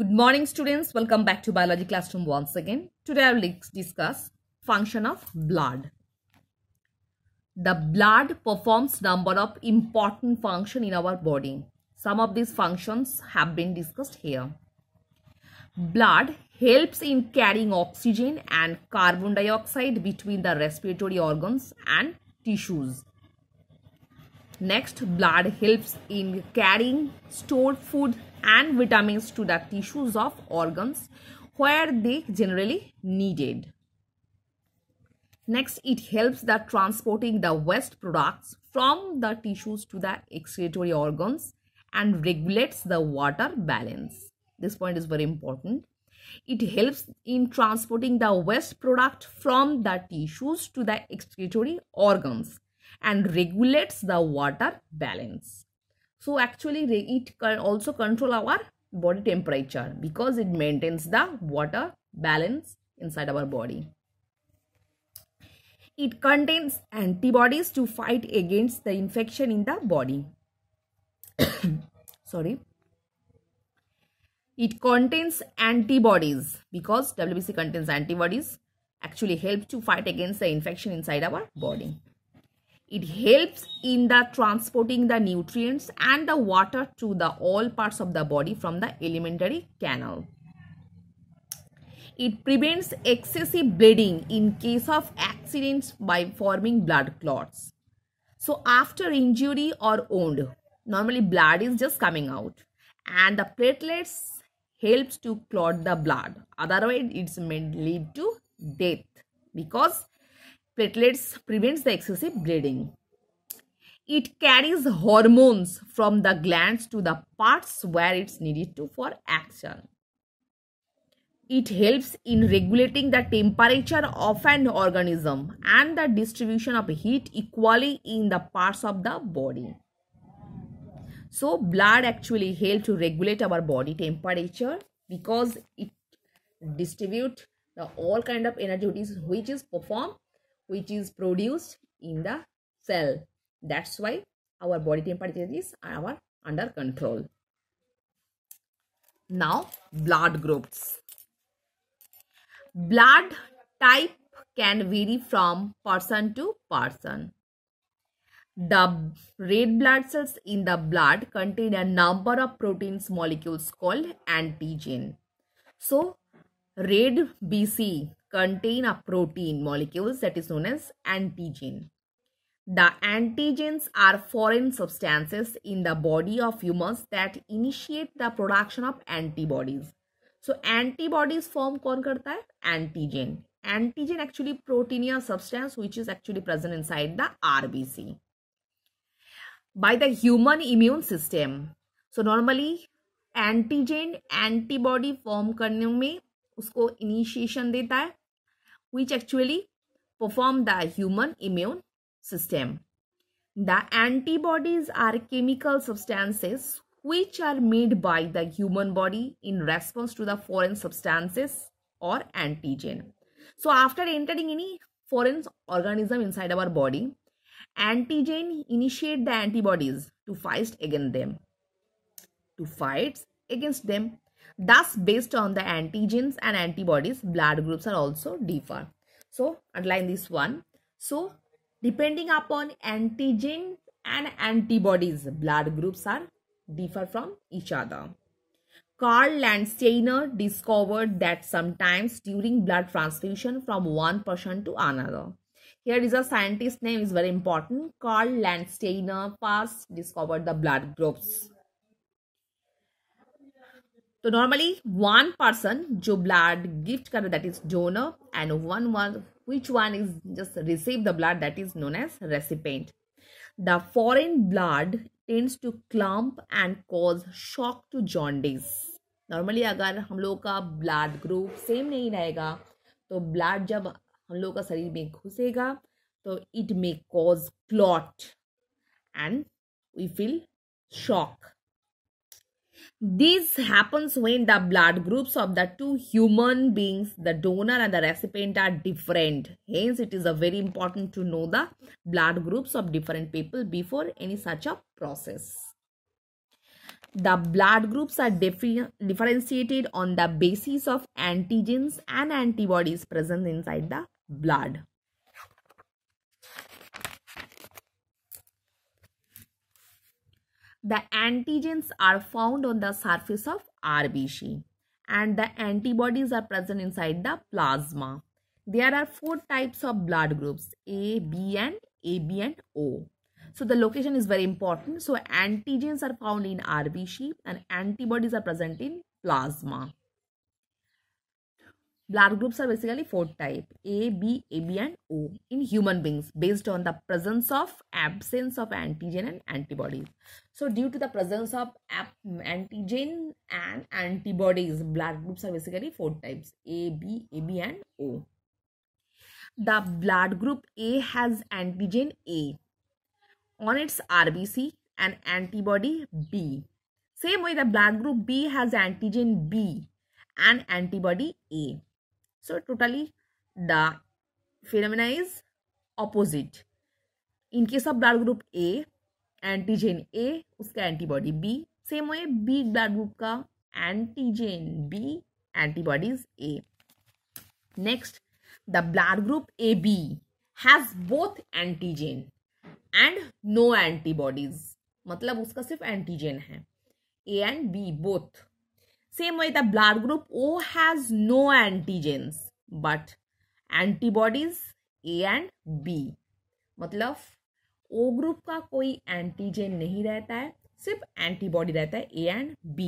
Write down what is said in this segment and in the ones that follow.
Good morning students, welcome back to biology classroom once again. Today I will discuss function of blood. The blood performs number of important function in our body. Some of these functions have been discussed here. Blood helps in carrying oxygen and carbon dioxide between the respiratory organs and tissues. Next, blood helps in carrying stored food and vitamins to the tissues of organs where they generally needed. Next, it helps the transporting the waste products from the tissues to the excretory organs and regulates the water balance. This point is very important. It helps in transporting the waste product from the tissues to the excretory organs and regulates the water balance. So actually it can also control our body temperature because it maintains the water balance inside our body. It contains antibodies to fight against the infection in the body. Sorry. It contains antibodies because WBC contains antibodies actually help to fight against the infection inside our body. It helps in the transporting the nutrients and the water to the all parts of the body from the alimentary canal. It prevents excessive bleeding in case of accidents by forming blood clots. So after injury or wound, normally blood is just coming out and the platelets helps to clot the blood. Otherwise, it may lead to death because platelets prevents the excessive bleeding. It carries hormones from the glands to the parts where it's needed to for action. It helps in regulating the temperature of an organism and the distribution of heat equally in the parts of the body. So blood actually helps to regulate our body temperature because it distributes the all kind of energy which is performed which is produced in the cell. That's why our body temperature is our under control. Now blood groups. Blood type can vary from person to person. The red blood cells in the blood contain a number of proteins molecules called antigen. So, red BC contain a protein molecules that is known as antigen. The antigens are foreign substances in the body of humans that initiate the production of antibodies. So antibodies form कौन करता है antigen. Antigen actually proteinous substance which is actually present inside the RBC. By the human immune system. So normally antigen antibody form. करने में उसको initiation which actually perform the human immune system. The antibodies are chemical substances which are made by the human body in response to the foreign substances or antigen. So after entering any foreign organism inside our body, antigen initiate the antibodies to fight against them. To fight against them. Thus, based on the antigens and antibodies, blood groups are also differ. So, underline this one. So, depending upon antigen and antibodies, blood groups are differ from each other. Carl Landsteiner discovered that sometimes during blood transfusion from one person to another. Here is a scientist name is very important. Carl Landsteiner first discovered the blood groups. तो normally one person जो blood gift कर that is donor and one one which one is just receive the blood that is known as recipient the foreign blood tends to clump and cause shock to jaundice normally अगर हम लोग का blood group same नहीं रहेगा तो blood जब हम लोग का शरीर में घुसेगा तो it may cause clot and we feel shock This happens when the blood groups of the two human beings, the donor and the recipient, are different. Hence, it is a very important to know the blood groups of different people before any such a process. The blood groups are differentiated on the basis of antigens and antibodies present inside the blood. the antigens are found on the surface of RBC and the antibodies are present inside the plasma. There are four types of blood groups A, B and AB and O. So the location is very important. So antigens are found in RBC and antibodies are present in plasma. Blood groups are basically four type A, B, AB and O in human beings based on the presence of absence of antigen and antibodies. So due to the presence of antigen and antibodies, blood groups are basically four types A, B, AB and O. The blood group A has antigen A on its RBC and antibody B. Same way the blood group B has antigen B and antibody A. so totally the phenomena is opposite in case of blood group a antigen A उसका antibody B same way B blood group का antigen B antibodies A next the blood group A B has both antigen and no antibodies मतलब उसका सिर्फ antigen है A and B both Same way the blood group O has no antigens but antibodies A and B. matlab o group ka koi antigen nahi rehta hai sirf antibody rehta hai a and b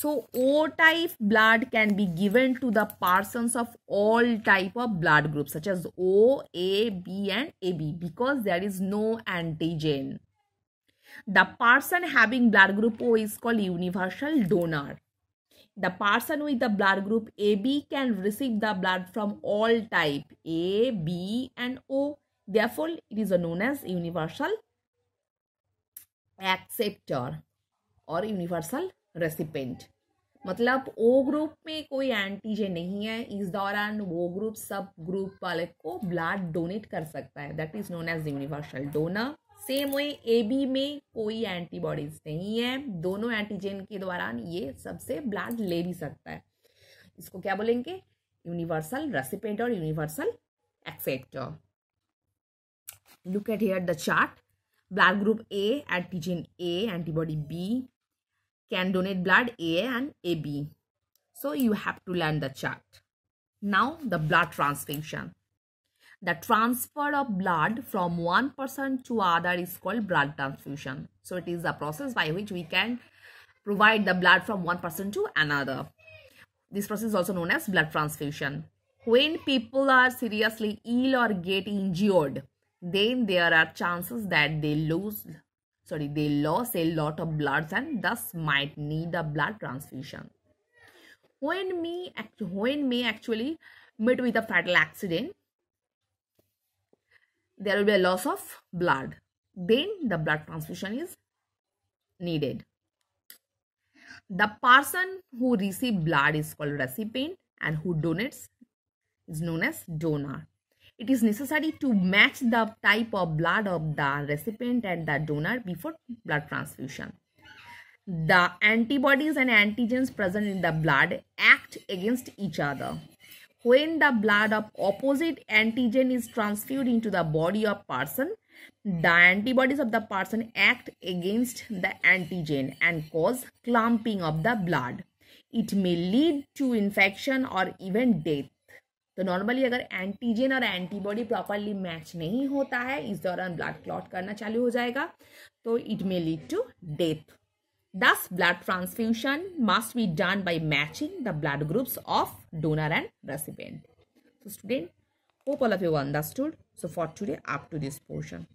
so o type blood can be given to the persons of all type of blood group such as o a b and ab because there is no antigen The person having blood group O is called universal donor. the person with the blood group AB can receive the blood from all type A, B and O. Therefore, it is known as universal acceptor और universal recipient मतलब O group में कोई antigen नहीं है इस दौरान वो group सब ग्रुप वाले को ब्लड डोनेट कर सकता है that is known as universal donor same way A B में कोई एंटीबॉडीज नहीं है दोनों एंटीजन के द्वारा ये सबसे ब्लड ले भी सकता है इसको क्या बोलेंगे यूनिवर्सल रेसिपेंट और universal acceptor look at here the chart blood group A antigen A antibody B can donate blood A and A B so you have to learn the chart now the blood transfusion the transfer of blood from one person to other is called blood transfusion. So it is a process by which we can provide the blood from one person to another. This process is also known as blood transfusion. When people are seriously ill or get injured, then there are chances that they lose, sorry, they lose a lot of blood and thus might need a blood transfusion. When, me, when may actually meet with a fatal accident, there will be a loss of blood. Then the blood transfusion is needed. The person who receives blood is called recipient and who donates is known as donor. It is necessary to match the type of blood of the recipient and the donor before blood transfusion. The antibodies and antigens present in the blood act against each other. when the blood of opposite antigen is transfused into the body of person the antibodies of the person act against the antigen and cause clumping of the blood it may lead to infection or even death तो normally अगर antigen और antibody properly match नहीं होता है इस दौरान blood clot करना चालू हो जाएगा तो it may lead to death Thus, blood transfusion must be done by matching the blood groups of donor and recipient. So, student, hope all of you understood. So, for today, up to this portion.